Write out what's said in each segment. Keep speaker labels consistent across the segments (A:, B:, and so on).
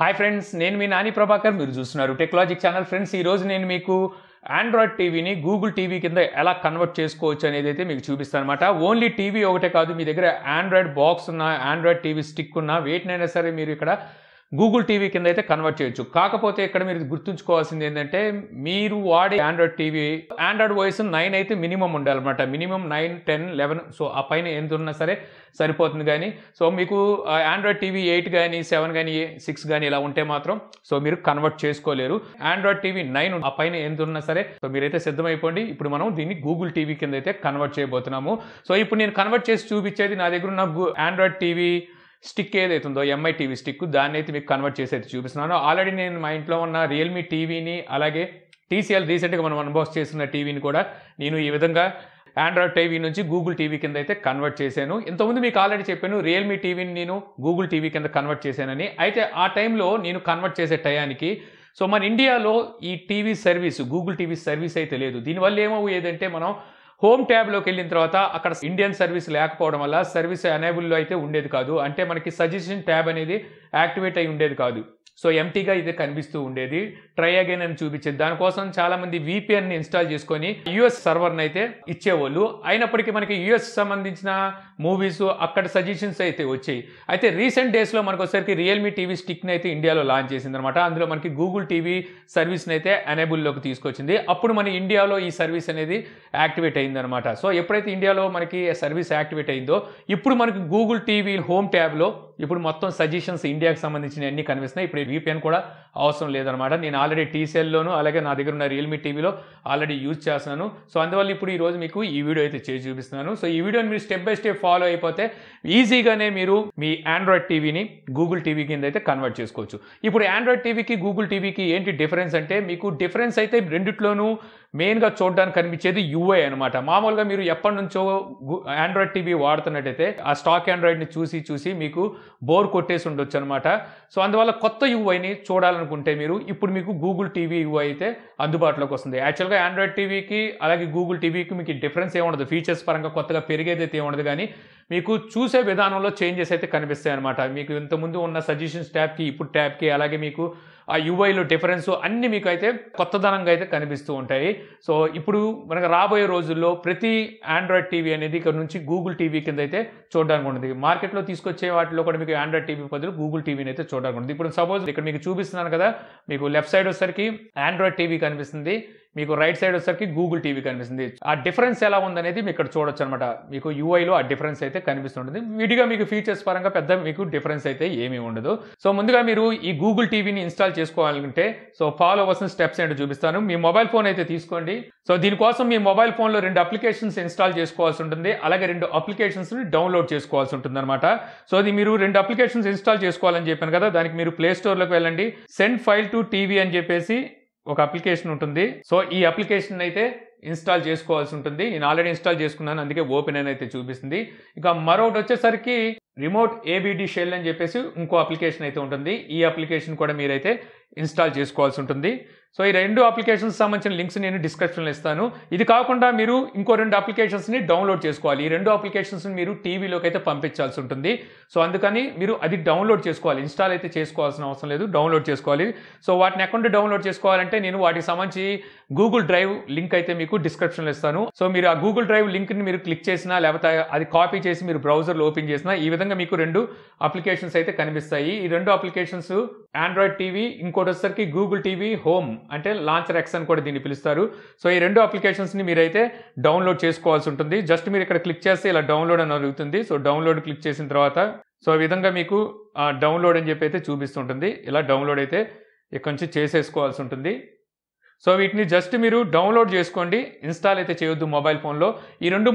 A: hi friends నేను మీ నాని ప్రభాకర్ మీరు చూస్తున్నారు టెక్నాలజీ ఛానల్ ఫ్రెండ్స్ ఈరోజు నేను మీకు ఆండ్రాయిడ్ టీవీని గూగుల్ టీవీ కింద ఎలా కన్వర్ట్ చేసుకోవచ్చు అనేది అయితే మీకు చూపిస్తాను అనమాట ఓన్లీ టీవీ ఒకటే కాదు మీ దగ్గర ఆండ్రాయిడ్ బాక్స్ ఉన్న ఆండ్రాయిడ్ టీవీ స్టిక్ ఉన్న వేటినైనా సరే మీరు ఇక్కడ గూగుల్ టీవీ కింద అయితే కన్వర్ట్ చేయొచ్చు కాకపోతే ఇక్కడ మీరు గుర్తుంచుకోవాల్సింది ఏంటంటే మీరు వాడే android TV android voice nine అయితే మినిమం ఉండాలన్నమాట minimum nine ten eleven so ఆ పైన ఎంత ఉన్నా సరే సరిపోతుంది కానీ సో మీకు ఆండ్రాయిడ్ టీవీ ఎయిట్ కానీ సెవెన్ కానీ సిక్స్ కానీ ఇలా ఉంటే మాత్రం సో మీరు కన్వర్ట్ చేసుకోలేరు ఆండ్రాయిడ్ టీవీ నైన్ ఆ పైన ఎంత ఉన్నా సరే సో మీరైతే సిద్ధమైపోండి ఇప్పుడు మనం దీన్ని గూగుల్ టీవీ కింద అయితే కన్వర్ట్ చేయబోతున్నాము సో ఇప్పుడు నేను కన్వర్ట్ చేసి చూపించేది నా దగ్గర ఉన్న ఆండ్రాయిడ్ టీవీ స్టిక్ ఏదైతుందో ఎంఐ టీవీ స్టిక్ దాన్ని అయితే మీకు కన్వర్ట్ చేసి అయితే చూపిస్తున్నాను ఆల్రెడీ నేను మా ఇంట్లో ఉన్న రియల్మీ టీవీని అలాగే టీసీఎల్ రీసెంట్గా మనం అన్బాక్స్ చేసిన టీవీని కూడా నేను ఈ విధంగా ఆండ్రాయిడ్ టీవీ నుంచి గూగుల్ టీవీ కింద అయితే కన్వర్ట్ చేశాను ఇంతకుముందు మీకు ఆల్రెడీ చెప్పాను రియల్మీ టీవీని నేను గూగుల్ టీవీ కింద కన్వర్ట్ చేశానని అయితే ఆ టైంలో నేను కన్వర్ట్ చేసే టయానికి సో మన ఇండియాలో ఈ TV service Google TV service అయితే లేదు దీనివల్ల ఏమవు ఏదంటే మనం హోమ్ ట్యాబ్లోకి వెళ్ళిన తర్వాత అక్కడ ఇండియన్ సర్వీస్ లేకపోవడం వల్ల సర్వీస్ అనేబుల్ అయితే ఉండేది కాదు అంటే మనకి సజెషన్ ట్యాబ్ అనేది యాక్టివేట్ అయి ఉండేది కాదు సో ఎంటీగా ఇదే కనిపిస్తూ ఉండేది ట్రై అగైన్ అని చూపించేది దానికోసం చాలామంది విపిఎన్ని ఇన్స్టాల్ చేసుకొని యుఎస్ సర్వర్ని అయితే ఇచ్చేవాళ్ళు అయినప్పటికీ మనకి యుఎస్ సంబంధించిన మూవీస్ అక్కడ సజెషన్స్ అయితే వచ్చాయి అయితే రీసెంట్ డేస్లో మనకు ఒకసారికి రియల్మీ టీవీ స్టిక్ని అయితే ఇండియాలో లాంచ్ చేసింది అనమాట అందులో మనకి గూగుల్ టీవీ సర్వీస్ని అయితే అనేబుల్లోకి తీసుకొచ్చింది అప్పుడు మన ఇండియాలో ఈ సర్వీస్ అనేది యాక్టివేట్ అయింది అనమాట సో ఎప్పుడైతే ఇండియాలో మనకి సర్వీస్ యాక్టివేట్ అయిందో ఇప్పుడు మనకి గూగుల్ టీవీ హోమ్ ట్యాబ్లో ఇప్పుడు మొత్తం సజెషన్స్ ఇండియాకి సంబంధించిన అన్ని కనిపిస్తున్నాయి ఇప్పుడు వీపీఎన్ కూడా అవసరం లేదనమాట నేను ఆల్రెడీ టీసీఎల్లోను అలాగే నా దగ్గర ఉన్న రియల్మీ టీవీలో ఆల్రెడీ యూజ్ చేస్తున్నాను సో అందువల్ల ఇప్పుడు ఈరోజు మీకు ఈ వీడియో అయితే చేసి చూపిస్తున్నాను సో ఈ వీడియోని మీరు స్టెప్ బై స్టెప్ ఫాలో అయిపోతే ఈజీగానే మీరు మీ ఆండ్రాయిడ్ టీవీని గూగుల్ టీవీ కింద అయితే కన్వర్ట్ చేసుకోవచ్చు ఇప్పుడు ఆండ్రాయిడ్ టీవీకి గూగుల్ టీవీకి ఏంటి డిఫరెన్స్ అంటే మీకు డిఫరెన్స్ అయితే రెండిట్లోనూ మెయిన్గా చూడడానికి కనిపించేది యూఐ అనమాట మామూలుగా మీరు ఎప్పటి నుంచో ఆండ్రాయిడ్ టీవీ వాడుతున్నట్టయితే ఆ స్టాక్ ఆండ్రాయిడ్ని చూసి చూసి మీకు బోర్ కొట్టేసి ఉండొచ్చు అనమాట సో అందువల్ల కొత్త యూఐని చూడాలనుకుంటే మీరు ఇప్పుడు మీకు గూగుల్ టీవీ యూఐ అయితే అందుబాటులోకి వస్తుంది యాక్చువల్గా ఆండ్రాయిడ్ టీవీకి అలాగే గూగుల్ టీవీకి మీకు డిఫరెన్స్ ఏముండదు ఫీచర్స్ పరంగా కొత్తగా పెరిగేదైతే ఏముండదు కానీ మీకు చూసే విధానంలో చేంజెస్ అయితే కనిపిస్తాయి అనమాట మీకు ఇంతకుముందు ఉన్న సజెషన్స్ ట్యాబ్కి ఇప్పుడు ట్యాబ్కి అలాగే మీకు ఆ యువైలో డిఫరెన్స్ అన్నీ మీకు అయితే కొత్తదనంగా అయితే కనిపిస్తూ ఉంటాయి సో ఇప్పుడు మనకు రాబోయే రోజుల్లో ప్రతి ఆండ్రాయిడ్ టీవీ అనేది ఇక్కడ నుంచి గూగుల్ టీవీ కింద అయితే చూడడానికి ఉంటుంది మార్కెట్లో తీసుకొచ్చే వాటిలో కూడా మీకు ఆండ్రాయిడ్ టీవీ బదులు గూగుల్ టీవీని అయితే చూడడానికి ఉంటుంది ఇప్పుడు సపోజ్ ఇక్కడ మీకు చూపిస్తున్నాను కదా మీకు లెఫ్ట్ సైడ్ వచ్చేసరికి ఆండ్రాయిడ్ టీవీ కనిపిస్తుంది మీకు రైట్ సైడ్ వచ్చేసరికి గూగుల్ టీవీ కనిపిస్తుంది ఆ డిఫరెన్స్ ఎలా ఉందనేది మీకు ఇక్కడ చూడొచ్చు అనమాట మీకు యూఐలో ఆ డిఫరెన్స్ అయితే కనిపిస్తుంటుంది వీటిగా మీకు ఫీచర్స్ పరంగా పెద్ద మీకు డిఫరెన్స్ అయితే ఏమీ ఉండదు సో ముందుగా మీరు ఈ గూగుల్ టీవీని ఇన్స్టాల్ చేసుకోవాలంటే సో ఫాలో అవ్వాల్సిన స్టెప్స్ ఏంటో చూపిస్తాను మీ మొబైల్ ఫోన్ అయితే తీసుకోండి సో దీనికోసం మీ మొబైల్ ఫోన్లో రెండు అప్లికేషన్స్ ఇన్స్టాల్ చేసుకోవాల్సి ఉంటుంది అలాగే రెండు అప్లికేషన్స్ని డౌన్లోడ్ చేసుకోవాల్సి ఉంటుంది అనమాట సో అది మీరు రెండు అప్లికేషన్స్ ఇన్స్టాల్ చేసుకోవాలని చెప్పాను కదా దానికి మీరు ప్లే స్టోర్లోకి వెళ్ళండి సెండ్ ఫైల్ టు టీవీ అని చెప్పేసి ఒక అప్లికేషన్ ఉంటుంది సో ఈ అప్లికేషన్ అయితే ఇన్స్టాల్ చేసుకోవాల్సి ఉంటుంది నేను ఆల్రెడీ ఇన్స్టాల్ చేసుకున్నాను అందుకే ఓపెన్ అని అయితే చూపిస్తుంది ఇక మరొకటి వచ్చేసరికి రిమోట్ ఏబిడి షెల్ అని చెప్పేసి ఇంకో అప్లికేషన్ అయితే ఉంటుంది ఈ అప్లికేషన్ కూడా మీరైతే ఇన్స్టాల్ చేసుకోవాల్సి ఉంటుంది సో ఈ రెండు అప్లికేషన్స్ సంబంధించిన లింక్స్ నేను డిస్క్రిప్షన్లో ఇస్తాను ఇది కాకుండా మీరు ఇంకో రెండు అప్లికేషన్స్ని డౌన్లోడ్ చేసుకోవాలి ఈ రెండు అప్లికేషన్స్ని మీరు టీవీలోకి అయితే పంపించాల్సి ఉంటుంది సో అందుకని మీరు అది డౌన్లోడ్ చేసుకోవాలి ఇన్స్టాల్ అయితే చేసుకోవాల్సిన అవసరం లేదు డౌన్లోడ్ చేసుకోవాలి సో వాటిని అకౌంట్ డౌన్లోడ్ చేసుకోవాలంటే నేను వాటికి సంబంధించి గూగుల్ డ్రైవ్ లింక్ అయితే మీకు డిస్క్రిప్షన్లో ఇస్తాను సో మీరు ఆ గూగుల్ డ్రైవ్ లింక్ని మీరు క్లిక్ చేసినా లేకపోతే అది కాపీ చేసి మీరు బ్రౌజర్లో ఓపెన్ చేసినా ఈ విధంగా మీకు రెండు అప్లికేషన్స్ అయితే కనిపిస్తాయి ఈ రెండు అప్లికేషన్స్ ఆండ్రాయిడ్ టీవీ ఇంకోటి వచ్చేసరికి గూగుల్ టీవీ హోమ్ అంటే లాంచర్ ఎక్స్ అని కూడా దీన్ని పిలుస్తారు సో ఈ రెండు అప్లికేషన్స్ని మీరైతే డౌన్లోడ్ చేసుకోవాల్సి ఉంటుంది జస్ట్ మీరు ఇక్కడ క్లిక్ చేస్తే ఇలా డౌన్లోడ్ అని అడుగుతుంది సో డౌన్లోడ్ క్లిక్ చేసిన తర్వాత సో ఆ విధంగా మీకు డౌన్లోడ్ అని చెప్పి అయితే చూపిస్తుంటుంది ఇలా డౌన్లోడ్ అయితే ఇక్కడ నుంచి చేసేసుకోవాల్సి ఉంటుంది సో వీటిని జస్ట్ మీరు డౌన్లోడ్ చేసుకోండి ఇన్స్టాల్ అయితే చేయొద్దు మొబైల్ ఫోన్లో ఈ రెండు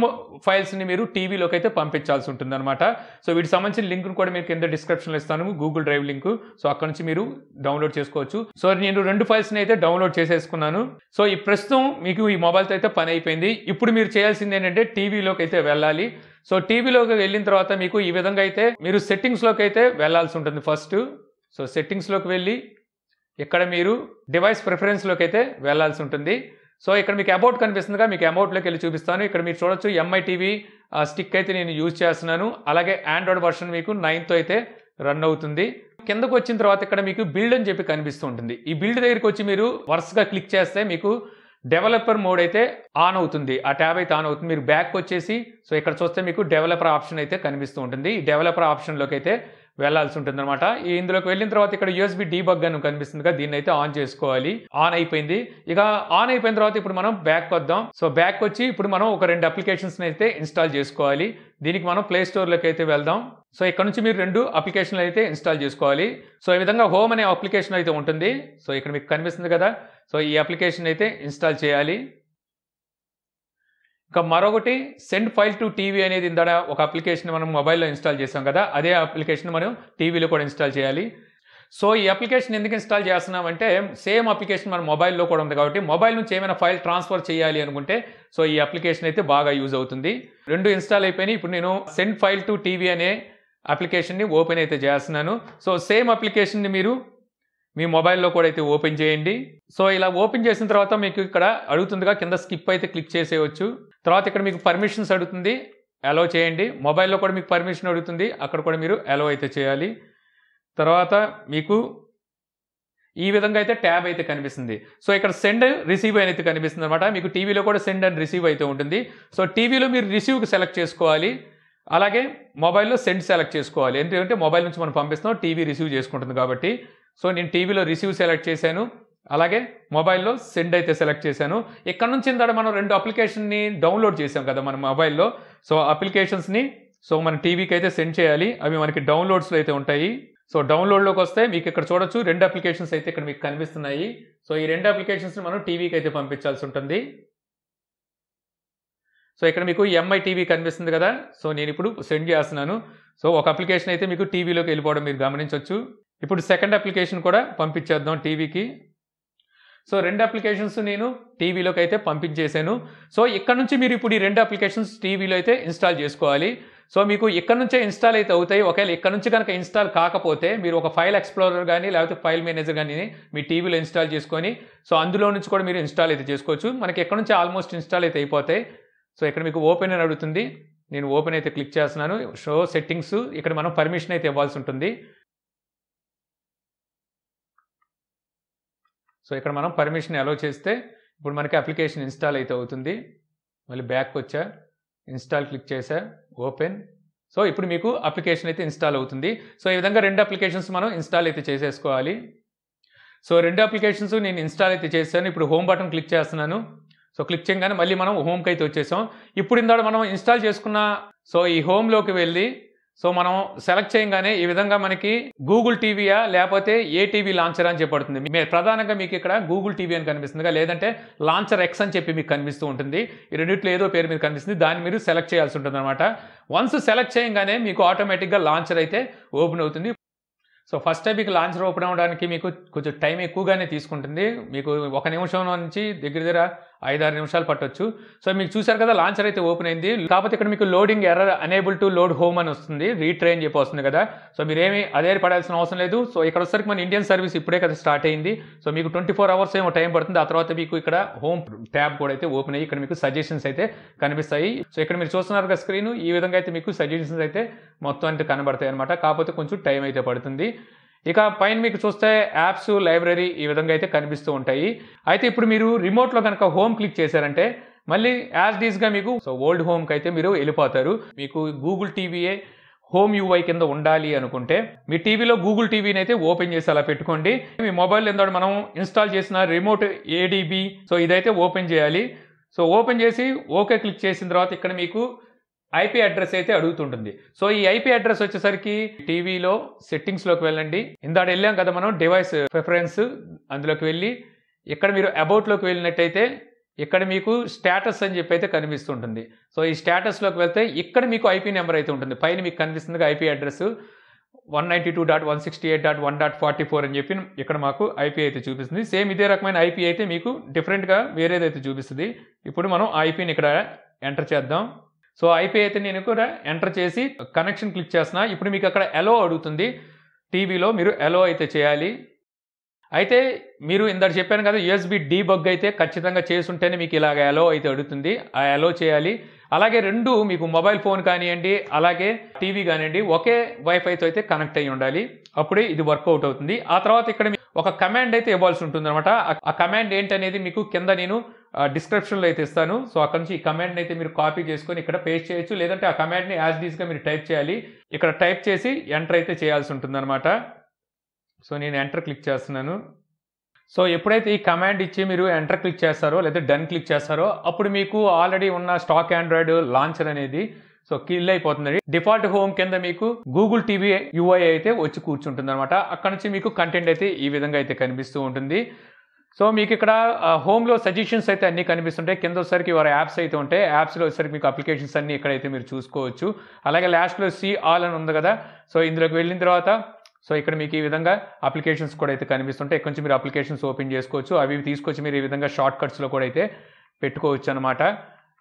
A: ఫైల్స్ని మీరు టీవీలోకి అయితే పంపించాల్సి ఉంటుంది అనమాట సో వీటికి సంబంధించిన లింక్ను కూడా మీకు కింద డిస్క్రిప్షన్లో ఇస్తాను గూగుల్ డ్రైవ్ లింకు సో అక్కడ నుంచి మీరు డౌన్లోడ్ చేసుకోవచ్చు సో నేను రెండు ఫైల్స్ని అయితే డౌన్లోడ్ చేసేసుకున్నాను సో ఈ ప్రస్తుతం మీకు ఈ మొబైల్తో అయితే పని అయిపోయింది ఇప్పుడు మీరు చేయాల్సింది ఏంటంటే టీవీలోకి అయితే వెళ్ళాలి సో టీవీలోకి వెళ్ళిన తర్వాత మీకు ఈ విధంగా అయితే మీరు సెట్టింగ్స్లోకి అయితే వెళ్ళాల్సి ఉంటుంది ఫస్ట్ సో సెట్టింగ్స్లోకి వెళ్ళి ఇక్కడ మీరు డివైస్ ప్రిఫరెన్స్లోకి అయితే వెళ్లాల్సి ఉంటుంది సో ఇక్కడ మీకు అమౌంట్ కనిపిస్తుందిగా మీకు అమౌంట్లోకి వెళ్ళి చూపిస్తాను ఇక్కడ మీరు చూడొచ్చు ఎంఐ టీవీ స్టిక్ అయితే నేను యూజ్ చేస్తున్నాను అలాగే ఆండ్రాయిడ్ వర్షన్ మీకు నైన్తో అయితే రన్ అవుతుంది కిందకు వచ్చిన తర్వాత ఇక్కడ మీకు బిల్డ్ అని చెప్పి కనిపిస్తూ ఉంటుంది ఈ బిల్డ్ దగ్గరికి వచ్చి మీరు వరుసగా క్లిక్ చేస్తే మీకు డెవలపర్ మోడ్ అయితే ఆన్ అవుతుంది ఆ ట్యాబ్ అయితే ఆన్ అవుతుంది మీరు బ్యాక్ వచ్చేసి సో ఇక్కడ చూస్తే మీకు డెవలపర్ ఆప్షన్ అయితే కనిపిస్తూ ఉంటుంది ఈ డెవలపర్ ఆప్షన్లోకి అయితే వెళ్లాల్సి అనమాట ఇందులోకి వెళ్ళిన తర్వాత ఇక్కడ యూఎస్బి బగ్ అని కదా దీన్ని అయితే ఆన్ చేసుకోవాలి ఆన్ అయిపోయింది ఇక ఆన్ అయిపోయిన తర్వాత ఇప్పుడు మనం బ్యాక్ వద్దాం సో బ్యాక్ వచ్చి ఇప్పుడు మనం ఒక రెండు అప్లికేషన్స్ని అయితే ఇన్స్టాల్ చేసుకోవాలి దీనికి మనం ప్లే స్టోర్లోకి అయితే వెళ్దాం సో ఇక్కడ నుంచి మీరు రెండు అప్లికేషన్లు అయితే ఇన్స్టాల్ చేసుకోవాలి సో ఈ విధంగా హోమ్ అనే అప్లికేషన్ అయితే ఉంటుంది సో ఇక్కడ మీకు కనిపిస్తుంది కదా సో ఈ అప్లికేషన్ అయితే ఇన్స్టాల్ చేయాలి ఇంకా మరొకటి సెండ్ ఫైల్ టు టీవీ అనేది ఇందా ఒక అప్లికేషన్ మనం మొబైల్లో ఇన్స్టాల్ చేసాం కదా అదే అప్లికేషన్ మనం టీవీలో కూడా ఇన్స్టాల్ చేయాలి సో ఈ అప్లికేషన్ ఎందుకు ఇన్స్టాల్ చేస్తున్నామంటే సేమ్ అప్లికేషన్ మన మొబైల్లో కూడా ఉంది కాబట్టి మొబైల్ నుంచి ఏమైనా ఫైల్ ట్రాన్స్ఫర్ చేయాలి అనుకుంటే సో ఈ అప్లికేషన్ అయితే బాగా యూజ్ అవుతుంది రెండు ఇన్స్టాల్ అయిపోయినాయి ఇప్పుడు నేను సెండ్ ఫైల్ టు టీవీ అనే అప్లికేషన్ని ఓపెన్ అయితే చేస్తున్నాను సో సేమ్ అప్లికేషన్ని మీరు మీ మొబైల్లో కూడా అయితే ఓపెన్ చేయండి సో ఇలా ఓపెన్ చేసిన తర్వాత మీకు ఇక్కడ అడుగుతుందిగా కింద స్కిప్ అయితే క్లిక్ చేసేయచ్చు తర్వాత ఇక్కడ మీకు పర్మిషన్స్ అడుగుతుంది అలో చేయండి మొబైల్లో కూడా మీకు పర్మిషన్ అడుగుతుంది అక్కడ కూడా మీరు అలో అయితే చేయాలి తర్వాత మీకు ఈ విధంగా అయితే ట్యాబ్ అయితే కనిపిస్తుంది సో ఇక్కడ సెండ్ రిసీవ్ అయితే కనిపిస్తుంది అనమాట మీకు టీవీలో కూడా సెండ్ అండ్ రిసీవ్ అయితే ఉంటుంది సో టీవీలో మీరు రిసీవ్కి సెలెక్ట్ చేసుకోవాలి అలాగే మొబైల్లో సెండ్ సెలెక్ట్ చేసుకోవాలి ఎందుకంటే మొబైల్ నుంచి మనం పంపిస్తున్నాం టీవీ రిసీవ్ చేసుకుంటుంది కాబట్టి సో నేను టీవీలో రిసీవ్ సెలెక్ట్ చేశాను అలాగే మొబైల్లో సెండ్ అయితే సెలెక్ట్ చేశాను ఇక్కడ నుంచి ఇందాక మనం రెండు అప్లికేషన్ని డౌన్లోడ్ చేసాం కదా మన మొబైల్లో సో అప్లికేషన్స్ని సో మన టీవీకి అయితే సెండ్ చేయాలి అవి మనకి డౌన్లోడ్స్లో అయితే ఉంటాయి సో డౌన్లోడ్లోకి వస్తే మీకు ఇక్కడ చూడొచ్చు రెండు అప్లికేషన్స్ అయితే ఇక్కడ మీకు కనిపిస్తున్నాయి సో ఈ రెండు అప్లికేషన్స్ని మనం టీవీకి అయితే పంపించాల్సి ఉంటుంది సో ఇక్కడ మీకు ఎంఐ టీవీ కనిపిస్తుంది కదా సో నేను ఇప్పుడు సెండ్ చేస్తున్నాను సో ఒక అప్లికేషన్ అయితే మీకు టీవీలోకి వెళ్ళిపోవడం మీరు గమనించవచ్చు ఇప్పుడు సెకండ్ అప్లికేషన్ కూడా పంపించేద్దాం టీవీకి సో రెండు అప్లికేషన్స్ నేను టీవీలోకి అయితే పంపించేశాను సో ఇక్కడ నుంచి మీరు ఇప్పుడు ఈ రెండు అప్లికేషన్స్ టీవీలో అయితే ఇన్స్టాల్ చేసుకోవాలి సో మీకు ఇక్కడ నుంచే ఇన్స్టాల్ అయితే అవుతాయి ఒకవేళ ఇక్కడ నుంచి కనుక ఇన్స్టాల్ కాకపోతే మీరు ఒక ఫైల్ ఎక్స్ప్లోరర్ కానీ లేకపోతే ఫైల్ మేనేజర్ కానీ మీ టీవీలో ఇన్స్టాల్ చేసుకొని సో అందులో నుంచి కూడా మీరు ఇన్స్టాల్ అయితే చేసుకోవచ్చు మనకి ఎక్కడ నుంచి ఆల్మోస్ట్ ఇన్స్టాల్ అయితే అయిపోతాయి సో ఇక్కడ మీకు ఓపెన్ అని అడుగుతుంది నేను ఓపెన్ అయితే క్లిక్ చేస్తున్నాను షో సెట్టింగ్స్ ఇక్కడ మనం పర్మిషన్ అయితే ఇవ్వాల్సి ఉంటుంది సో ఇక్కడ మనం పర్మిషన్ అలో చేస్తే ఇప్పుడు మనకి అప్లికేషన్ ఇన్స్టాల్ అయితే అవుతుంది మళ్ళీ బ్యాక్ వచ్చా ఇన్స్టాల్ క్లిక్ చేసా ఓపెన్ సో ఇప్పుడు మీకు అప్లికేషన్ అయితే ఇన్స్టాల్ అవుతుంది సో ఈ విధంగా రెండు అప్లికేషన్స్ మనం ఇన్స్టాల్ అయితే చేసేసుకోవాలి సో రెండు అప్లికేషన్స్ నేను ఇన్స్టాల్ అయితే చేశాను ఇప్పుడు హోమ్ బటన్ క్లిక్ చేస్తున్నాను సో క్లిక్ చేయగానే మళ్ళీ మనం హోమ్కి అయితే వచ్చేసాం ఇప్పుడు ఇందాడు మనం ఇన్స్టాల్ చేసుకున్న సో ఈ హోమ్లోకి వెళ్ళి సో మనం సెలెక్ట్ చేయగానే ఈ విధంగా మనకి గూగుల్ టీవీయా లేకపోతే ఏ టీవీ లాంచర్ అని చెప్పబడుతుంది మీరు ప్రధానంగా మీకు ఇక్కడ గూగుల్ టీవీ అని కనిపిస్తుందిగా లేదంటే లాంచర్ ఎక్స్ అని చెప్పి మీకు కనిపిస్తూ ఉంటుంది ఈ రెండింటిలో ఏదో పేరు మీద కనిపిస్తుంది దాన్ని మీరు సెలెక్ట్ చేయాల్సి ఉంటుంది అనమాట వన్స్ సెలెక్ట్ చేయగానే మీకు ఆటోమేటిక్గా లాంచర్ అయితే ఓపెన్ అవుతుంది సో ఫస్ట్ టైం మీకు లాంచర్ ఓపెన్ అవ్వడానికి మీకు కొంచెం టైం ఎక్కువగానే తీసుకుంటుంది మీకు ఒక నిమిషం నుంచి దగ్గర దగ్గర ఐదారు నిమిషాలు పట్టొచ్చు సో మీకు చూసారు కదా లాంచర్ అయితే ఓపెన్ అయింది కాకపోతే ఇక్కడ మీకు loading error unable to load home అని వస్తుంది రీట్రైన్ చెప్పి వస్తుంది కదా సో మీరేమి అదే పడాల్సిన అవసరం లేదు సో ఇక్కడ వచ్చేసరికి మన ఇండియన్ సర్వీస్ ఇప్పుడే కదా స్టార్ట్ అయింది సో మీకు ట్వంటీ ఫోర్ అవర్స్ ఏమో టైం పడుతుంది ఆ తర్వాత మీకు ఇక్కడ హోమ్ ట్యాబ్ కూడా అయితే ఓపెన్ అయ్యి ఇక్కడ మీకు సజెషన్స్ అయితే కనిపిస్తాయి సో ఇక్కడ మీరు చూస్తున్నారు కదా స్క్రీన్ ఈ విధంగా అయితే మీకు సజెషన్స్ అయితే మొత్తం అంటే కనబడతాయి అనమాట కాకపోతే కొంచెం టైం అయితే పడుతుంది ఇక పైన మీకు చూస్తే యాప్స్ లైబ్రరీ ఈ విధంగా అయితే కనిపిస్తూ ఉంటాయి అయితే ఇప్పుడు మీరు రిమోట్లో కనుక హోమ్ క్లిక్ చేశారంటే మళ్ళీ యాజ్ డీస్గా మీకు సో ఓల్డ్ హోమ్కి అయితే మీరు వెళ్ళిపోతారు మీకు గూగుల్ టీవీయే హోమ్ యూఐ కింద ఉండాలి అనుకుంటే మీ టీవీలో గూగుల్ టీవీని అయితే ఓపెన్ చేసి అలా పెట్టుకోండి మీ మొబైల్ ఎంత మనం ఇన్స్టాల్ చేసిన రిమోట్ ఏడీబీ సో ఇదైతే ఓపెన్ చేయాలి సో ఓపెన్ చేసి ఓకే క్లిక్ చేసిన తర్వాత ఇక్కడ మీకు ఐపీ అడ్రస్ అయితే అడుగుతుంటుంది సో ఈ ఐపీ అడ్రస్ వచ్చేసరికి టీవీలో సెట్టింగ్స్లోకి వెళ్ళండి ఇందాడ వెళ్ళాం కదా మనం డివైస్ ప్రిఫరెన్స్ అందులోకి వెళ్ళి ఇక్కడ మీరు అబౌట్లోకి వెళ్ళినట్టయితే ఇక్కడ మీకు స్టేటస్ అని చెప్పి అయితే కనిపిస్తుంటుంది సో ఈ స్టేటస్లోకి వెళ్తే ఇక్కడ మీకు ఐపీ నెంబర్ అయితే ఉంటుంది పైన మీకు కనిపిస్తుంది IP address one ninety two dot one sixty eight dot one dot forty four అని చెప్పి ఇక్కడ మాకు ఐపీ అయితే చూపిస్తుంది సేమ్ ఇదే రకమైన ఐపీ అయితే మీకు డిఫరెంట్గా వేరేదైతే చూపిస్తుంది ఇప్పుడు మనం ఐపీని ఇక్కడ ఎంటర్ చేద్దాం సో ఐపీ అయితే నేను కూడా ఎంటర్ చేసి కనెక్షన్ క్లిక్ చేసిన ఇప్పుడు మీకు అక్కడ ఎలో అడుగుతుంది టీవీలో మీరు ఎలో అయితే చేయాలి అయితే మీరు ఇందాక చెప్పాను కదా యూఎస్బి బగ్ అయితే ఖచ్చితంగా చేసుంటేనే మీకు ఇలాగ ఎలో అయితే అడుగుతుంది ఆ ఎలో చేయాలి అలాగే రెండు మీకు మొబైల్ ఫోన్ కానివ్వండి అలాగే టీవీ కానివ్వండి ఒకే వైఫైతో అయితే కనెక్ట్ అయ్యి ఉండాలి అప్పుడే ఇది వర్కౌట్ అవుతుంది ఆ తర్వాత ఇక్కడ ఒక కమాండ్ అయితే ఇవ్వాల్సి ఉంటుంది అనమాట ఆ కమాండ్ ఏంటనేది మీకు కింద నేను డిస్క్రిప్షన్లో అయితే ఇస్తాను సో అక్కడ నుంచి ఈ కమాండ్ని అయితే మీరు కాపీ చేసుకొని ఇక్కడ పేస్ట్ చేయొచ్చు లేదంటే ఆ కమాండ్ని యాజ్ డీస్గా మీరు టైప్ చేయాలి ఇక్కడ టైప్ చేసి ఎంటర్ అయితే చేయాల్సి ఉంటుందన్నమాట సో నేను ఎంటర్ క్లిక్ చేస్తున్నాను సో ఎప్పుడైతే ఈ కమాండ్ ఇచ్చి మీరు ఎంటర్ క్లిక్ చేస్తారో లేదా డన్ క్లిక్ చేస్తారో అప్పుడు మీకు ఆల్రెడీ ఉన్న స్టాక్ ఆండ్రాయిడ్ లాంచర్ అనేది సో కిల్ అయిపోతుంది డిఫాల్ట్ హోమ్ కింద మీకు గూగుల్ టీవీ యూఐ అయితే వచ్చి కూర్చుంటుంది అనమాట అక్కడ నుంచి మీకు కంటెంట్ అయితే ఈ విధంగా అయితే కనిపిస్తూ ఉంటుంది సో మీకు ఇక్కడ హోమ్లో సజెషన్స్ అయితే అన్నీ కనిపిస్తుంటాయి కింద వచ్చేసరికి వారి యాప్స్ అయితే ఉంటాయి యాప్స్లో వచ్చేసరికి మీకు అప్లికేషన్స్ అన్నీ ఇక్కడైతే మీరు చూసుకోవచ్చు అలాగే లాస్ట్లో సి ఆల్ అని ఉంది కదా సో ఇందులోకి వెళ్ళిన తర్వాత సో ఇక్కడ మీకు ఈ విధంగా అప్లికేషన్స్ కూడా అయితే కనిపిస్తుంటాయి కొంచెం మీరు అప్లికేషన్స్ ఓపెన్ చేసుకోవచ్చు అవి తీసుకొచ్చి మీరు ఈ విధంగా షార్ట్ కట్స్లో కూడా అయితే పెట్టుకోవచ్చు అనమాట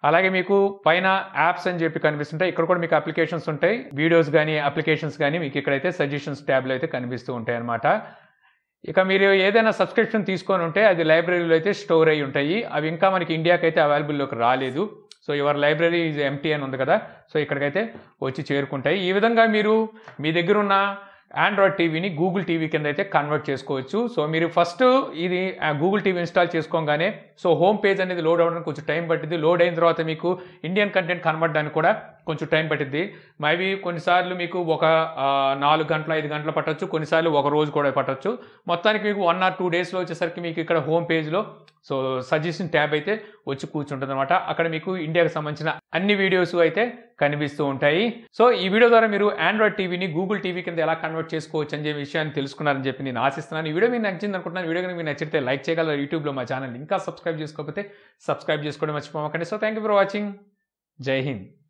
A: అలాగే మీకు పైన యాప్స్ అని చెప్పి కనిపిస్తుంటాయి ఇక్కడ కూడా మీకు అప్లికేషన్స్ ఉంటాయి వీడియోస్ కానీ అప్లికేషన్స్ కానీ మీకు ఇక్కడైతే సజెషన్స్ ట్యాబ్లో అయితే కనిపిస్తూ ఉంటాయి అనమాట ఇక మీరు ఏదైనా సబ్స్క్రిప్షన్ తీసుకొని ఉంటే అది లైబ్రరీలో అయితే స్టోర్ అయ్యి ఉంటాయి అవి ఇంకా మనకి ఇండియాకి అయితే అవైలబుల్లోకి రాలేదు so your library is empty అని ఉంది కదా సో ఇక్కడికైతే వచ్చి చేరుకుంటాయి ఈ విధంగా మీరు మీ దగ్గర ఉన్న ఆండ్రాయిడ్ టీవీని గూగుల్ టీవీ కింద అయితే కన్వర్ట్ చేసుకోవచ్చు సో మీరు ఫస్ట్ ఇది గూగుల్ టీవీ ఇన్స్టాల్ చేసుకోగానే సో హోమ్ పేజ్ అనేది లోడ్ అవ్వడానికి కొంచెం టైం పట్టింది లోడ్ అయిన తర్వాత మీకు ఇండియన్ కంటెంట్ కనబడడానికి కూడా కొంచెం టైం పట్టింది మేబీ కొన్నిసార్లు మీకు ఒక నాలుగు గంటల ఐదు గంటలు పట్టచ్చు కొన్నిసార్లు ఒక రోజు కూడా పట్టచ్చు మొత్తానికి మీకు వన్ ఆర్ టూ డేస్లో వచ్చేసరికి మీకు ఇక్కడ హోమ్ పేజ్లో సో సజెషన్ ట్యాబ్ అయితే వచ్చి కూర్చుంటుంది అనమాట అక్కడ మీకు ఇండియాకి సంబంధించిన అన్ని వీడియోస్ అయితే కనిపిస్తూ ఉంటాయి సో ఈ వీడియో ద్వారా మీరు ఆండ్రాయిడ్ టీవీని గూగుల్ టీవీ కింద ఎలా కన్వర్ట్ చేసుకోవచ్చు అనే విషయాన్ని తెలుసుకున్నారని చెప్పి నేను ఆశిస్తున్నాను ఈ వీడియో మీకు నచ్చింది అనుకుంటున్నాను వీడియో మీరు నచ్చితే లైక్ చేయగలరు యూట్యూబ్లో మా ఛానల్ ఇంకా సబ్స్క్రైబ్ सब्सक्रैब्जे सब्सक्रैब् चुस्को मर्चीपक so thank you for watching जय हिंद